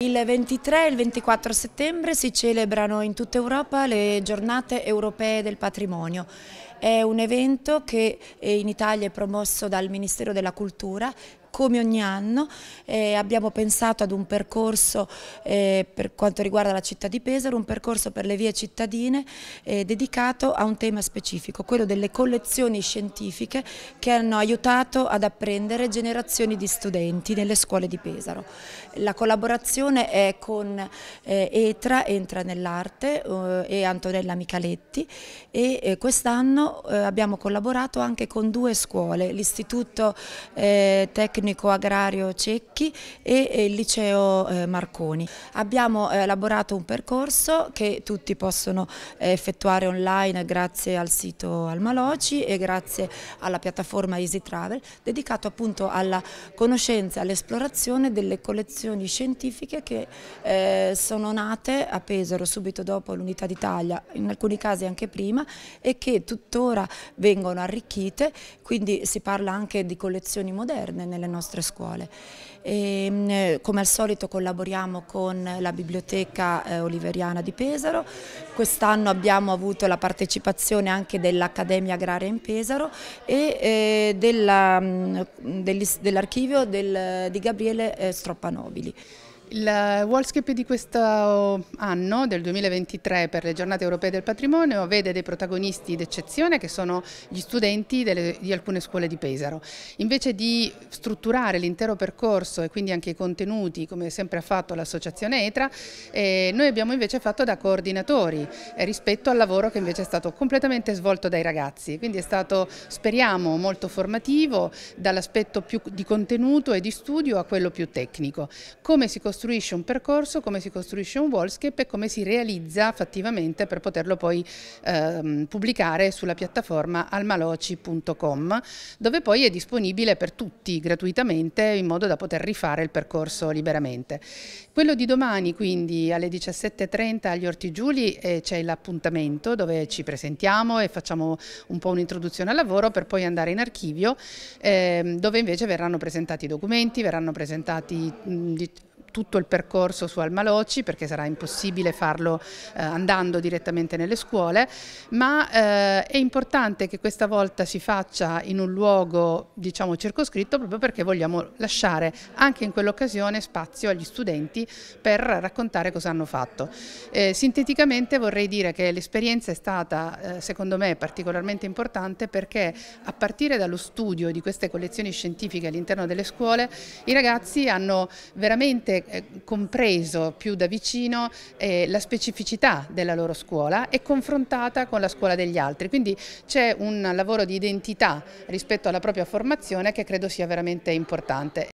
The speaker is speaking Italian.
Il 23 e il 24 settembre si celebrano in tutta Europa le giornate europee del patrimonio. È un evento che eh, in Italia è promosso dal Ministero della Cultura come ogni anno eh, abbiamo pensato ad un percorso eh, per quanto riguarda la città di Pesaro, un percorso per le vie cittadine eh, dedicato a un tema specifico, quello delle collezioni scientifiche che hanno aiutato ad apprendere generazioni di studenti nelle scuole di Pesaro. La collaborazione è con eh, ETRA, Entra nell'Arte eh, e Antonella Michaletti e eh, quest'anno abbiamo collaborato anche con due scuole, l'Istituto Tecnico tecnico agrario Cecchi e il liceo eh, Marconi. Abbiamo eh, elaborato un percorso che tutti possono eh, effettuare online grazie al sito Almaloci e grazie alla piattaforma Easy Travel dedicato appunto alla conoscenza e all'esplorazione delle collezioni scientifiche che sono nate a Pesaro subito dopo l'Unità d'Italia, in alcuni casi anche prima e che tuttora vengono arricchite, quindi si parla anche di collezioni moderne nelle nostre scuole. E, ehm, eh, come al solito collaboriamo con la Biblioteca eh, Oliveriana di Pesaro, quest'anno abbiamo avuto la partecipazione anche dell'Accademia Agraria in Pesaro e eh, mm, dell'archivio dell del, di Gabriele Stroppanobili. Il Wallscape di questo anno, del 2023, per le giornate europee del patrimonio, vede dei protagonisti d'eccezione che sono gli studenti delle, di alcune scuole di Pesaro. Invece di strutturare l'intero percorso e quindi anche i contenuti, come sempre ha fatto l'associazione ETRA, eh, noi abbiamo invece fatto da coordinatori eh, rispetto al lavoro che invece è stato completamente svolto dai ragazzi. Quindi è stato, speriamo, molto formativo, dall'aspetto più di contenuto e di studio a quello più tecnico. Come si costruisce costruisce un percorso, come si costruisce un wallscape e come si realizza fattivamente per poterlo poi ehm, pubblicare sulla piattaforma almaloci.com dove poi è disponibile per tutti gratuitamente in modo da poter rifare il percorso liberamente. Quello di domani quindi alle 17.30 agli Orti Giuli eh, c'è l'appuntamento dove ci presentiamo e facciamo un po' un'introduzione al lavoro per poi andare in archivio eh, dove invece verranno presentati i documenti, verranno presentati tutto il percorso su Almaloci perché sarà impossibile farlo eh, andando direttamente nelle scuole, ma eh, è importante che questa volta si faccia in un luogo diciamo circoscritto proprio perché vogliamo lasciare anche in quell'occasione spazio agli studenti per raccontare cosa hanno fatto. Eh, sinteticamente vorrei dire che l'esperienza è stata eh, secondo me particolarmente importante perché a partire dallo studio di queste collezioni scientifiche all'interno delle scuole i ragazzi hanno veramente compreso più da vicino eh, la specificità della loro scuola e confrontata con la scuola degli altri. Quindi c'è un lavoro di identità rispetto alla propria formazione che credo sia veramente importante.